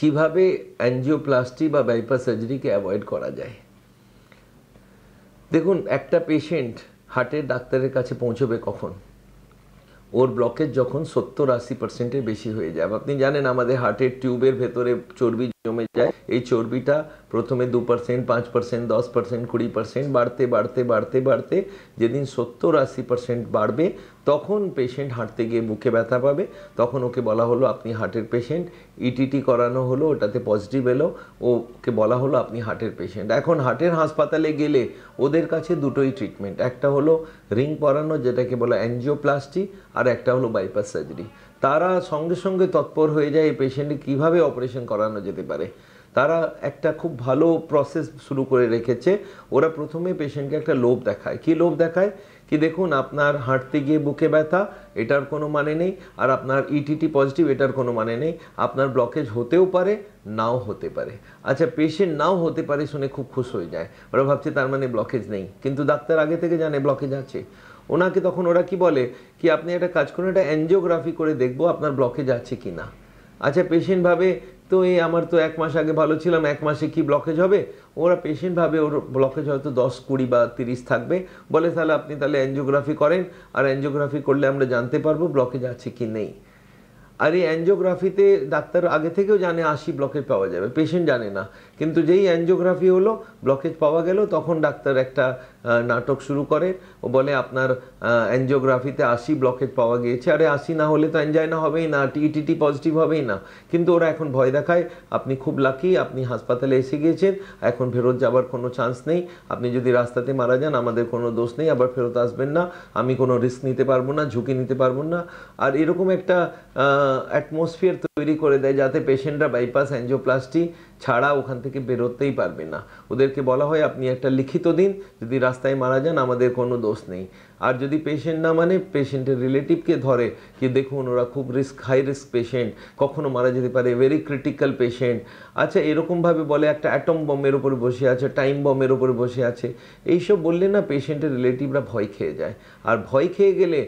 কিভাবে অ্যাঞ্জিওপ্লাস্টি বা bypass সার্জারিকে avoid করা যায় দেখুন একটা পেশেন্ট হার্টের ডাক্তারের কাছে পৌঁছবে কখন ওর ব্লকেজ যখন সত্তর আশি পার্সেন্টের বেশি হয়ে যাবে আপনি জানেন আমাদের হার্টের টিউবের ভেতরে চর্বি জমে যায় এই চর্বিটা প্রথমে দু পার্সেন্ট পাঁচ পার্সেন্ট দশ পার্সেন্ট কুড়ি পার্সেন্ট বাড়তে বাড়তে বাড়তে বাড়তে যেদিন সত্তর আশি পার্সেন্ট বাড়বে তখন পেশেন্ট হাঁটতে গিয়ে মুখে ব্যথা পাবে তখন ওকে বলা হলো আপনি হার্টের পেশেন্ট ইটিটি e করানো হলো ওটাতে পজিটিভ এলো ওকে বলা হলো আপনি হার্টের পেশেন্ট এখন হার্টের হাসপাতালে গেলে ওদের কাছে দুটোই ট্রিটমেন্ট একটা হলো রিং পরানো যেটাকে বলা অ্যাঞ্জিওপ্লাস্টি আর একটা হলো বাইপাস সার্জারি তারা সঙ্গে সঙ্গে তৎপর হয়ে যায় এই পেশেন্টে কীভাবে অপারেশন করানো যেতে পারে তারা একটা খুব ভালো প্রসেস শুরু করে রেখেছে ওরা প্রথমে পেশেন্টকে একটা লোভ দেখায় কি লোভ দেখায় কি দেখুন আপনার হাঁটতে গিয়ে বুকে ব্যথা এটার কোনো মানে নেই আর আপনার ইটিটি e পজিটিভ এটার কোনো মানে নেই আপনার ব্লকেজ হতেও পারে নাও হতে পারে আচ্ছা পেশেন্ট নাও হতে পারে শুনে খুব খুশ হয়ে যায় ওরা ভাবছে তার মানে ব্লকেজ নেই কিন্তু ডাক্তার আগে থেকে জানে ব্লকেজ আছে ওনাকে তখন ওরা কি বলে কি আপনি একটা কাজ করুন একটা অ্যানজিওগ্রাফি করে দেখবো আপনার ব্লকেজ আছে কি না আচ্ছা পেশেন্ট ভাবে তো এই আমার তো এক মাস আগে ভালো ছিলাম এক মাসে কি ব্লকেজ হবে ওরা পেশেন্ট ভাবে ওর ব্লকেজ হয়তো দশ কুড়ি বা তিরিশ থাকবে বলে তাহলে আপনি তাহলে অ্যাঞ্জিওগ্রাফি করেন আর অ্যাঞ্জিওগ্রাফি করলে আমরা জানতে পারবো ব্লকেজ আছে কি নেই আর এই অ্যাঞ্জিওগ্রাফিতে ডাক্তার আগে থেকেও জানে আশি ব্লকেজ পাওয়া যাবে পেশেন্ট জানে না কিন্তু যেই অ্যাঞ্জিওগ্রাফি হলো ব্লকেজ পাওয়া গেল তখন ডাক্তার একটা নাটক শুরু করে ও বলে আপনার অ্যাঞ্জিওগ্রাফিতে আশি ব্লকেজ পাওয়া গিয়েছে আরে আশি না হলে তো অ্যানজাইনা হবেই না টিটিটি পজিটিভ হবেই না কিন্তু ওরা এখন ভয় দেখায় আপনি খুব লাকি আপনি হাসপাতালে এসে গিয়েছেন এখন ফেরত যাবার কোনো চান্স নেই আপনি যদি রাস্তাতে মারা যান আমাদের কোনো দোষ নেই আবার ফেরত আসবেন না আমি কোনো রিস্ক নিতে পারবো না ঝুঁকি নিতে পারবো না আর এরকম একটা অ্যাটমসফিয়ার তৈরি করে দেয় যাতে পেশেন্টরা বাইপাস অ্যাঞ্জোপ্লাস্টি ছাড়া ওখান থেকে বেরোতেই পারবে না ওদেরকে বলা হয় আপনি একটা লিখিত দিন যদি রাস্তায় মারা যান আমাদের কোনো দোষ নেই আর যদি পেশেন্ট না মানে পেশেন্টের রিলেটিভকে ধরে যে দেখুন ওরা খুব রিস্ক হাই রিস্ক পেশেন্ট কখনো মারা যেতে পারে ভেরি ক্রিটিক্যাল পেশেন্ট আচ্ছা এরকমভাবে বলে একটা অ্যাটম বমের ওপরে বসে আছে টাইম বমের ওপরে বসে আছে এইসব বললে না পেশেন্টের রিলেটিভরা ভয় খেয়ে যায় আর ভয় খেয়ে গেলে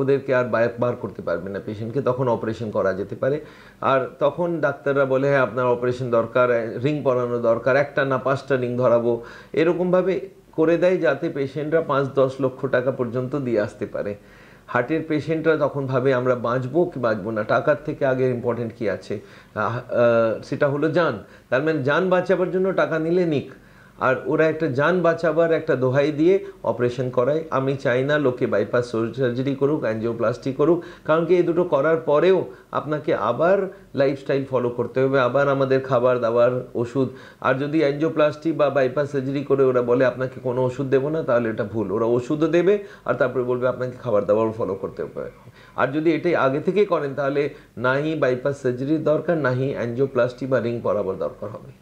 ওদেরকে আর বার করতে পারবে না পেশেন্টকে তখন অপারেশন করা যেতে পারে আর তখন ডাক্তাররা বলে হ্যাঁ আপনার অপারেশন দরকার রিং পরানো দরকার একটা না পাঁচটা রিং ধরাবো এরকমভাবে করে দেয় যাতে পেশেন্টরা পাঁচ দশ লক্ষ টাকা পর্যন্ত দিয়ে আসতে পারে হার্টের পেশেন্টরা তখন ভাবে আমরা বাঁচবো কি বাঁচবো না টাকার থেকে আগে ইম্পর্টেন্ট কি আছে সেটা হলো যান তার মানে যান বাঁচাবার জন্য টাকা নিলে নিক আর ওরা একটা যান বাঁচাবার একটা দোহাই দিয়ে অপারেশন করায় আমি চাই না লোকে বাইপাস সার্জারি করুক অ্যাঞ্জিওপ্লাস্টি করুক কারণ কি এই দুটো করার পরেও আপনাকে আবার লাইফস্টাইল ফলো করতে হবে আবার আমাদের খাবার দাবার ওষুধ আর যদি অ্যাঞ্জিওপ্লাস্টি বা বাইপাস সার্জারি করে ওরা বলে আপনাকে কোনো ওষুধ দেবো না তাহলে এটা ভুল ওরা ওষুধও দেবে আর তারপরে বলবে আপনাকে খাবার দাবারও ফলো করতে হবে আর যদি এটাই আগে থেকে করেন তাহলে নাহি বাইপাস সার্জারির দরকার নাহি অ্যাঞ্জিওপ্লাস্টি বা রিং করাবার দরকার হবে